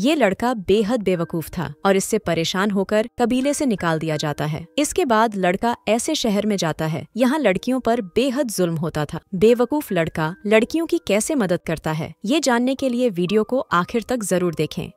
ये लड़का बेहद बेवकूफ था और इससे परेशान होकर कबीले से निकाल दिया जाता है इसके बाद लड़का ऐसे शहर में जाता है यहाँ लड़कियों पर बेहद जुल्म होता था बेवकूफ लड़का लड़कियों की कैसे मदद करता है ये जानने के लिए वीडियो को आखिर तक जरूर देखें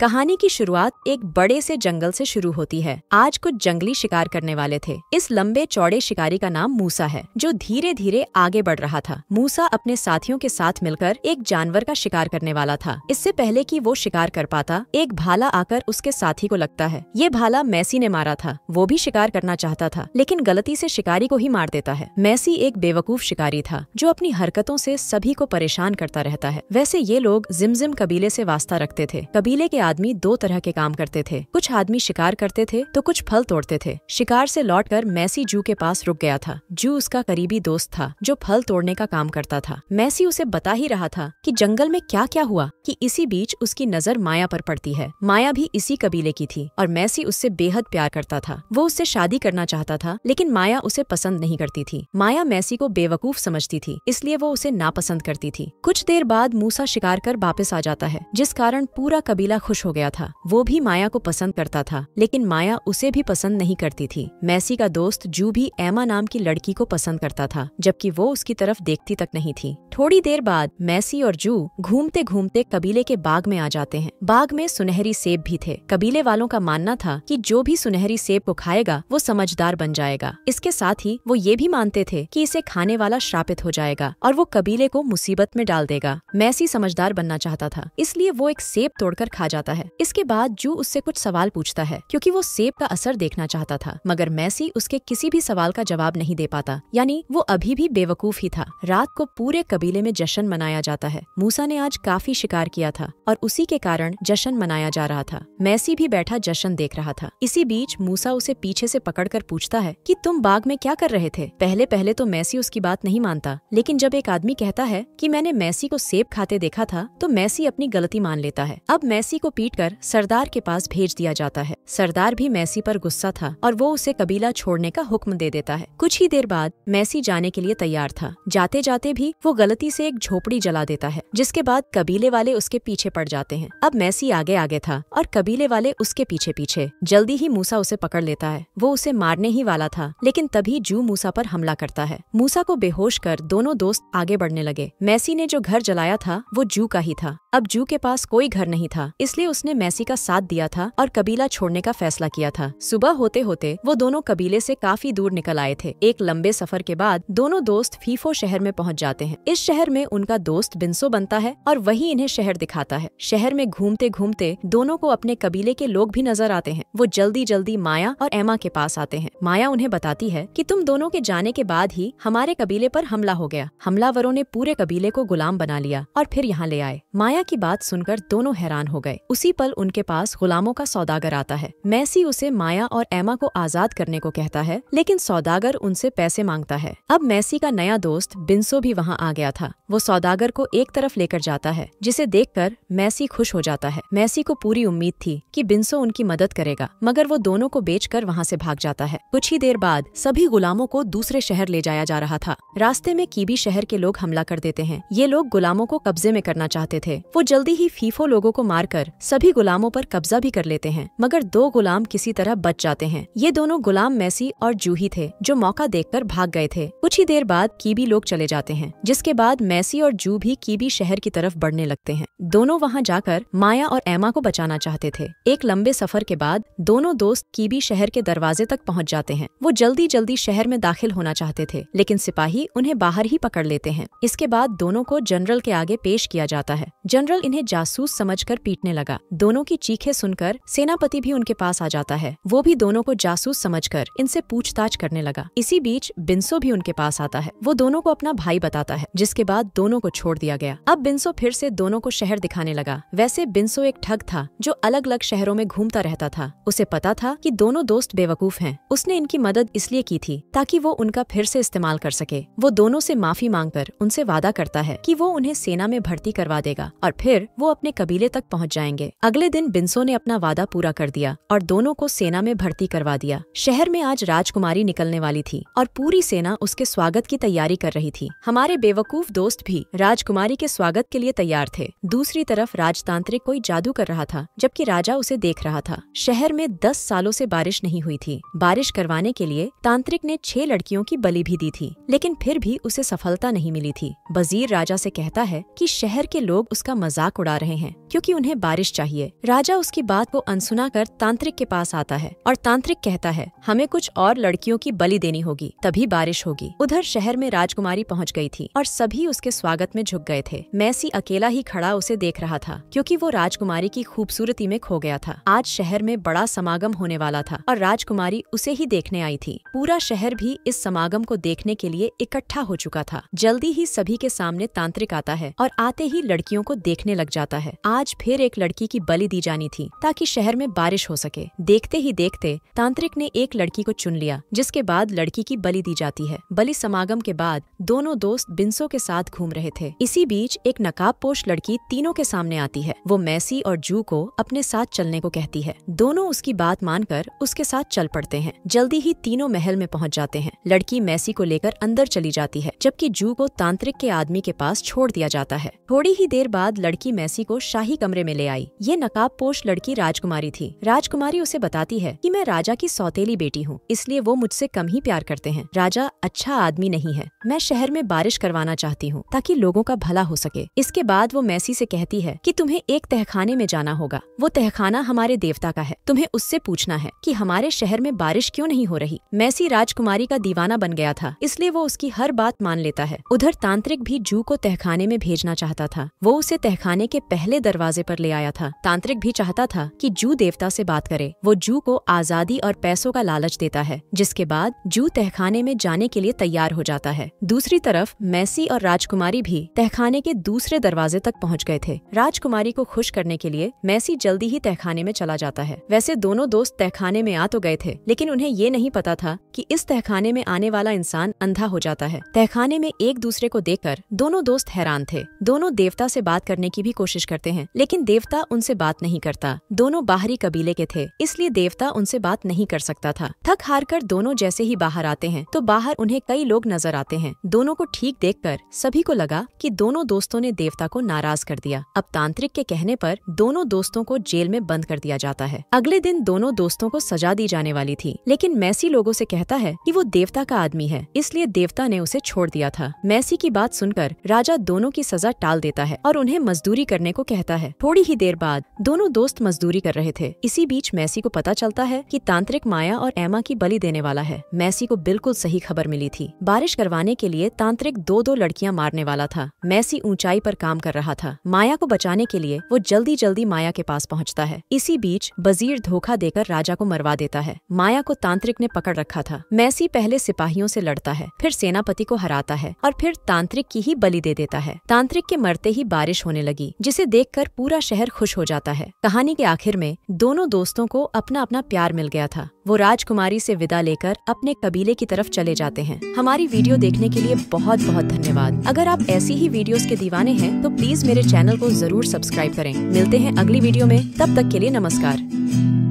कहानी की शुरुआत एक बड़े से जंगल से शुरू होती है आज कुछ जंगली शिकार करने वाले थे इस लंबे चौड़े शिकारी का नाम मूसा है जो धीरे धीरे आगे बढ़ रहा था मूसा अपने साथियों के साथ मिलकर एक जानवर का शिकार करने वाला था इससे पहले कि वो शिकार कर पाता एक भाला आकर उसके साथी को लगता है ये भाला मैसी ने मारा था वो भी शिकार करना चाहता था लेकिन गलती से शिकारी को ही मार देता है मैसी एक बेवकूफ शिकारी था जो अपनी हरकतों से सभी को परेशान करता रहता है वैसे ये लोग जिमजिम कबीले से वास्ता रखते थे कबीले के आदमी दो तरह के काम करते थे कुछ आदमी शिकार करते थे तो कुछ फल तोड़ते थे शिकार से लौटकर मैसी जू के पास रुक गया था जू उसका करीबी दोस्त था जो फल तोड़ने का काम करता था मैसी उसे बता ही रहा था कि जंगल में क्या क्या हुआ कि इसी बीच उसकी नजर माया पर पड़ती है माया भी इसी कबीले की थी और मैसी उससे बेहद प्यार करता था वो उससे शादी करना चाहता था लेकिन माया उसे पसंद नहीं करती थी माया मैसी को बेवकूफ समझती थी इसलिए वो उसे नापसंद करती थी कुछ देर बाद मूसा शिकार कर वापस आ जाता है जिस कारण पूरा कबीला खुश खुश हो गया था वो भी माया को पसंद करता था लेकिन माया उसे भी पसंद नहीं करती थी मैसी का दोस्त जू भी एमा नाम की लड़की को पसंद करता था जबकि वो उसकी तरफ देखती तक नहीं थी थोड़ी देर बाद मैसी और जू घूमते घूमते कबीले के बाग में आ जाते हैं बाग में सुनहरी सेब भी थे कबीले वालों का मानना था कि जो भी सुनहरी सेब को खाएगा वो समझदार बन जाएगा इसके साथ ही वो ये भी मानते थे कि इसे खाने वाला श्रापित हो जाएगा और वो कबीले को मुसीबत में डाल देगा मैसी समझदार बनना चाहता था इसलिए वो एक सेब तोड़कर खा जाता जाता है इसके बाद जू उससे कुछ सवाल पूछता है क्योंकि वो सेब का असर देखना चाहता था मगर मैसी उसके किसी भी सवाल का जवाब नहीं दे पाता यानी वो अभी भी बेवकूफ ही था रात को पूरे कबीले में जश्न मनाया जाता है मूसा ने आज काफी शिकार किया था और उसी के कारण जश्न मनाया जा रहा था मैसी भी बैठा जश्न देख रहा था इसी बीच मूसा उसे पीछे से पकड़कर पूछता है कि तुम बाग में क्या कर रहे थे पहले पहले तो मैसी उसकी बात नहीं मानता लेकिन जब एक आदमी कहता है कि मैंने मैसी को सेब खाते देखा था तो मैसी अपनी गलती मान लेता है अब मैसी को पीटकर सरदार के पास भेज दिया जाता है सरदार भी मैसी पर गुस्सा था और वो उसे कबीला छोड़ने का हुक्म दे देता है कुछ ही देर बाद मैसी जाने के लिए तैयार था जाते जाते भी वो गलती से एक झोपड़ी जला देता है जिसके बाद कबीले वाले उसके पीछे पड़ जाते हैं अब मैसी आगे आगे था और कबीले वाले उसके पीछे पीछे जल्दी ही मूसा उसे पकड़ लेता है वो उसे मारने ही वाला था लेकिन तभी जू मूसा पर हमला करता है मूसा को बेहोश कर दोनों दोस्त आगे बढ़ने लगे मैसी ने जो घर जलाया था वो जू का ही था अब जू के पास कोई घर नहीं था इसलिए इसलिए उसने मैसी का साथ दिया था और कबीला छोड़ने का फैसला किया था सुबह होते होते वो दोनों कबीले से काफी दूर निकल आए थे एक लंबे सफर के बाद दोनों दोस्त फीफो शहर में पहुंच जाते हैं इस शहर में उनका दोस्त बिन्सो बनता है और वही इन्हें शहर दिखाता है शहर में घूमते घूमते दोनों को अपने कबीले के लोग भी नजर आते हैं वो जल्दी जल्दी माया और एमा के पास आते हैं माया उन्हें बताती है की तुम दोनों के जाने के बाद ही हमारे कबीले पर हमला हो गया हमलावरों ने पूरे कबीले को गुलाम बना लिया और फिर यहाँ ले आए माया की बात सुनकर दोनों हैरान हो गए उसी पल उनके पास गुलामों का सौदागर आता है मैसी उसे माया और एमा को आजाद करने को कहता है लेकिन सौदागर उनसे पैसे मांगता है अब मैसी का नया दोस्त बिन्सो भी वहाँ आ गया था वो सौदागर को एक तरफ लेकर जाता है जिसे कर मैसी खुश हो जाता है मैसी को पूरी उम्मीद थी कि बिन्सो उनकी मदद करेगा मगर वो दोनों को बेच कर वहाँ से भाग जाता है कुछ ही देर बाद सभी गुलामों को दूसरे शहर ले जाया जा रहा था रास्ते में कीबी शहर के लोग हमला कर देते हैं ये लोग गुलामों को कब्जे में करना चाहते थे वो जल्दी ही फीफो लोगों को मारकर सभी गुलामों पर कब्जा भी कर लेते हैं मगर दो गुलाम किसी तरह बच जाते हैं ये दोनों गुलाम मैसी और जूही थे जो मौका देखकर भाग गए थे कुछ ही देर बाद कीबी लोग चले जाते हैं जिसके बाद मैसी और जू भी कीबी शहर की तरफ बढ़ने लगते हैं दोनों वहाँ जाकर माया और एमा को बचाना चाहते थे एक लंबे सफर के बाद दोनों दोस्त कीबी शहर के दरवाजे तक पहुँच जाते हैं वो जल्दी जल्दी शहर में दाखिल होना चाहते थे लेकिन सिपाही उन्हें बाहर ही पकड़ लेते हैं इसके बाद दोनों को जनरल के आगे पेश किया जाता है जनरल इन्हें जासूस समझकर पीटने लगा लगा दोनों की चीखे सुनकर सेनापति भी उनके पास आ जाता है वो भी दोनों को जासूस समझकर इनसे पूछताछ करने लगा इसी बीच बिन्सो भी उनके पास आता है वो दोनों को अपना भाई बताता है जिसके बाद दोनों को छोड़ दिया गया अब बिन्सो फिर से दोनों को शहर दिखाने लगा वैसे बिन्सो एक ठग था जो अलग अलग शहरों में घूमता रहता था उसे पता था कि दोनों दोस्त बेवकूफ हैं उसने इनकी मदद इसलिए की थी ताकि वो उनका फिर से इस्तेमाल कर सके वो दोनों से माफी मांग कर उनसे वादा करता है कि वो उन्हें सेना में भर्ती करवा देगा और फिर वो अपने कबीले तक पहुंच जाएंगे जाएंगे अगले दिन बिन्सो ने अपना वादा पूरा कर दिया और दोनों को सेना में भर्ती करवा दिया शहर में आज राजकुमारी निकलने वाली थी और पूरी सेना उसके स्वागत की तैयारी कर रही थी हमारे बेवकूफ दोस्त भी राजकुमारी के स्वागत के लिए तैयार थे दूसरी तरफ राजतांत्रिक कोई जादू कर रहा था जबकि राजा उसे देख रहा था शहर में दस सालों से बारिश नहीं हुई थी बारिश करवाने के लिए तांत्रिक ने छह लड़कियों की बलि भी दी थी लेकिन फिर भी उसे सफलता नहीं मिली थी वजीर राजा से कहता है कि शहर के लोग उसका मजाक उड़ा रहे हैं क्योंकि उन्हें बारिश बारिश चाहिए राजा उसकी बात को अनसुना कर तांत्रिक के पास आता है और तांत्रिक कहता है हमें कुछ और लड़कियों की बलि देनी होगी तभी बारिश होगी उधर शहर में राजकुमारी पहुंच गई थी और सभी उसके स्वागत में झुक गए थे मैसी अकेला ही खड़ा उसे देख रहा था क्योंकि वो राजकुमारी की खूबसूरती में खो गया था आज शहर में बड़ा समागम होने वाला था और राजकुमारी उसे ही देखने आई थी पूरा शहर भी इस समागम को देखने के लिए इकट्ठा हो चुका था जल्दी ही सभी के सामने तांत्रिक आता है और आते ही लड़कियों को देखने लग जाता है आज फिर एक लड़की लड़की की बलि दी जानी थी ताकि शहर में बारिश हो सके देखते ही देखते तांत्रिक ने एक लड़की को चुन लिया जिसके बाद लड़की की बलि दी जाती है बलि समागम के बाद दोनों दोस्त बिंसो के साथ घूम रहे थे इसी बीच एक नकाबपोश लड़की तीनों के सामने आती है वो मैसी और जू को अपने साथ चलने को कहती है दोनों उसकी बात मानकर उसके साथ चल पड़ते हैं जल्दी ही तीनों महल में पहुंच जाते हैं लड़की मैसी को लेकर अंदर चली जाती है जबकि जू को तांत्रिक के आदमी के पास छोड़ दिया जाता है थोड़ी ही देर बाद लड़की मैसी को शाही कमरे में ले आई आई ये नकाब पोष लड़की राजकुमारी थी राजकुमारी उसे बताती है कि मैं राजा की सौतेली बेटी हूँ इसलिए वो मुझसे कम ही प्यार करते हैं राजा अच्छा आदमी नहीं है मैं शहर में बारिश करवाना चाहती हूँ ताकि लोगों का भला हो सके इसके बाद वो मैसी से कहती है कि तुम्हें एक तहखाने में जाना होगा वो तहखाना हमारे देवता का है तुम्हें उससे पूछना है कि हमारे शहर में बारिश क्यों नहीं हो रही मैसी राजकुमारी का दीवाना बन गया था इसलिए वो उसकी हर बात मान लेता है उधर तांत्रिक भी जू को तहखाने में भेजना चाहता था वो उसे तहखाने के पहले दरवाजे पर ले आया था तांत्रिक भी चाहता था कि जू देवता से बात करे वो जू को आजादी और पैसों का लालच देता है जिसके बाद जू तहखाने में जाने के लिए तैयार हो जाता है दूसरी तरफ मैसी और राजकुमारी भी तहखाने के दूसरे दरवाजे तक पहुँच गए थे राजकुमारी को खुश करने के लिए मैसी जल्दी ही तहखाने में चला जाता है वैसे दोनों दोस्त तहखाने में आ तो गए थे लेकिन उन्हें ये नहीं पता था कि इस तहखाने में आने वाला इंसान अंधा हो जाता है तहखाने में एक दूसरे को देखकर दोनों दोस्त हैरान थे दोनों देवता से बात करने की भी कोशिश करते हैं लेकिन देवता देवता उनसे बात नहीं करता दोनों बाहरी कबीले के थे इसलिए देवता उनसे बात नहीं कर सकता था थक हार कर दोनों जैसे ही बाहर आते हैं तो बाहर उन्हें कई लोग नजर आते हैं दोनों को ठीक कर सभी को लगा की दोनों दोस्तों ने देवता को नाराज कर दिया अब तांत्रिक के कहने आरोप दोनों दोस्तों को जेल में बंद कर दिया जाता है अगले दिन दोनों दोस्तों को सजा दी जाने वाली थी लेकिन मैसी लोगों से कहता है कि वो देवता का आदमी है इसलिए देवता ने उसे छोड़ दिया था मैसी की बात सुनकर राजा दोनों की सजा टाल देता है और उन्हें मजदूरी करने को कहता है थोड़ी ही देर देर बाद दोनों दोस्त मजदूरी कर रहे थे इसी बीच मैसी को पता चलता है कि तांत्रिक माया और एमा की बलि देने वाला है मैसी को बिल्कुल सही खबर मिली थी बारिश करवाने के लिए तांत्रिक दो दो लड़कियां मारने वाला था मैसी ऊंचाई पर काम कर रहा था माया को बचाने के लिए वो जल्दी जल्दी माया के पास पहुंचता है इसी बीच बजीर धोखा देकर राजा को मरवा देता है माया को तांत्रिक ने पकड़ रखा था मैसी पहले सिपाहियों से लड़ता है फिर सेनापति को हराता है और फिर तांत्रिक की ही बलि दे देता है तांत्रिक के मरते ही बारिश होने लगी जिसे देखकर पूरा शहर खुश खुश हो जाता है कहानी के आखिर में दोनों दोस्तों को अपना अपना प्यार मिल गया था वो राजकुमारी से विदा लेकर अपने कबीले की तरफ चले जाते हैं हमारी वीडियो देखने के लिए बहुत बहुत धन्यवाद अगर आप ऐसी ही वीडियोस के दीवाने हैं तो प्लीज मेरे चैनल को जरूर सब्सक्राइब करें मिलते हैं अगली वीडियो में तब तक के लिए नमस्कार